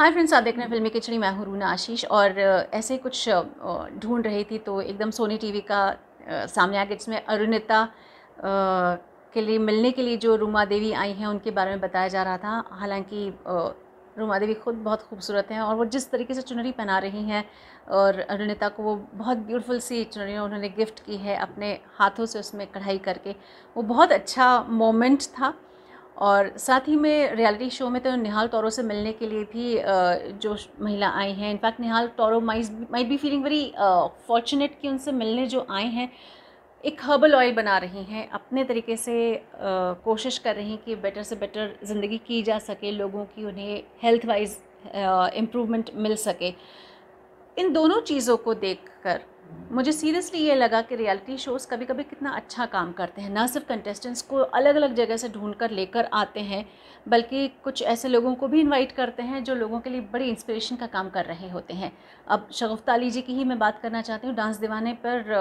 hi friends आप देख रहे हैं फिल्मी किचड़ी मैं हूँ रूना आशीष और ऐसे कुछ ढूंढ रही थी तो एकदम सोनी टीवी का सामने आ गया जिसमें अरुणिता के लिए मिलने के लिए जो रूमा देवी आई हैं उनके बारे में बताया जा रहा था हालांकि रूमा देवी खुद बहुत खूबसूरत हैं और वो जिस तरीके से चुनरी पहना रही हैं और अरुणिता को वो बहुत ब्यूटीफुल सी चुनरी उन्होंने गिफ्ट की है अपने हाथों से उसमें कढ़ाई करके वो बहुत अच्छा मोमेंट था और साथ ही में रियलिटी शो में तो निहाल तौरो से मिलने के लिए भी जो महिला आई हैं in fact Nihal Tauro might might be feeling very fortunate कि उनसे मिलने जो आए हैं एक हर्बल ऑयल बना रही हैं अपने तरीके से कोशिश कर रही हैं कि बेटर से बेटर ज़िंदगी की जा सके लोगों की उन्हें हेल्थ वाइज इम्प्रूवमेंट मिल सके इन दोनों चीज़ों को देखकर मुझे सीरियसली ये लगा कि रियलिटी शोज़ कभी कभी कितना अच्छा काम करते हैं ना सिर्फ कंटेस्टेंट्स को अलग अलग जगह से ढूंढ कर लेकर आते हैं बल्कि कुछ ऐसे लोगों को भी इनवाइट करते हैं जो लोगों के लिए बड़ी इंस्पिरेशन का काम कर रहे होते हैं अब शगुफ्ता अली जी की ही मैं बात करना चाहती हूँ डांस दीवाने पर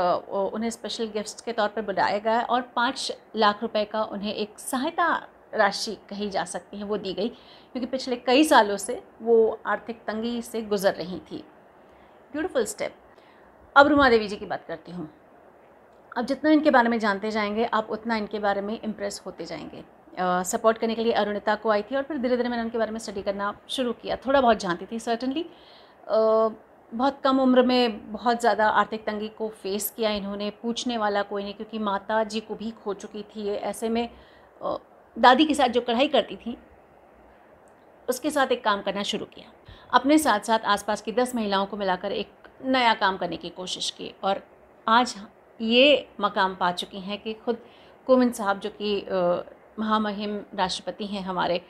उन्हें स्पेशल गिफ्ट के तौर पर बुलाया गया और पाँच लाख रुपये का उन्हें एक सहायता राशि कही जा सकती है वो दी गई क्योंकि पिछले कई सालों से वो आर्थिक तंगी से गुजर रही थी ब्यूटीफुल स्टेप अब रुमा देवी जी की बात करती हूँ अब जितना इनके बारे में जानते जाएंगे आप उतना इनके बारे में इम्प्रेस होते जाएंगे सपोर्ट करने के लिए अरुणिता को आई थी और फिर धीरे धीरे मैंने उनके बारे में स्टडी करना शुरू किया थोड़ा बहुत जानती थी सर्टनली बहुत कम उम्र में बहुत ज़्यादा आर्थिक तंगी को फेस किया इन्होंने पूछने वाला कोई नहीं क्योंकि माता जी को भी खो चुकी थी ऐसे में दादी के साथ जो कढ़ाई करती थी उसके साथ एक काम करना शुरू किया अपने साथ साथ आसपास की दस महिलाओं को मिलाकर एक नया काम करने की कोशिश की और आज ये मकाम पा चुकी हैं कि खुद कोविंद साहब जो कि महामहिम राष्ट्रपति हैं हमारे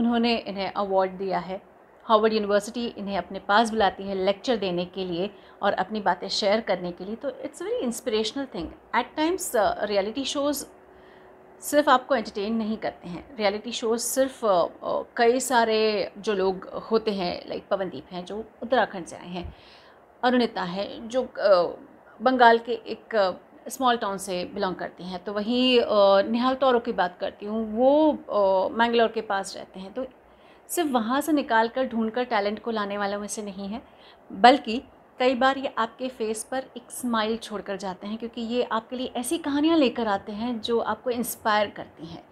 उन्होंने इन्हें अवार्ड दिया है हार्वर्ड यूनिवर्सिटी इन्हें अपने पास बुलाती है लेक्चर देने के लिए और अपनी बातें शेयर करने के लिए तो it's very inspirational thing at times reality shows सिर्फ आपको एंटरटेन नहीं करते हैं रियलिटी शो सिर्फ कई सारे जो लोग होते हैं लाइक पवनदीप हैं जो उत्तराखंड से आए हैं अरुणिता है जो बंगाल के एक स्मॉल टाउन से बिलोंग करती हैं तो वहीं निहाल तौरों की बात करती हूँ वो मैंगलोर के पास रहते हैं तो सिर्फ वहाँ से निकाल कर ढूंढ कर टैलेंट को लाने वालों में से नहीं है बल्कि कई बार ये आपके फेस पर एक स्माइल छोड़ कर जाते हैं क्योंकि ये आपके लिए ऐसी कहानियाँ लेकर आते हैं जो आपको इंस्पायर करती हैं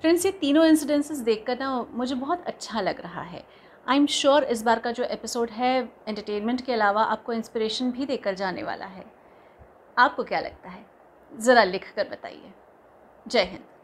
फ्रेंड्स ये तीनों इंसिडेंसेस देखकर ना मुझे बहुत अच्छा लग रहा है आई एम श्योर इस बार का जो एपिसोड है एंटरटेनमेंट के अलावा आपको इंस्पिरेशन भी देकर जाने वाला है आपको क्या लगता है ज़रा लिख कर बताइए जय हिंद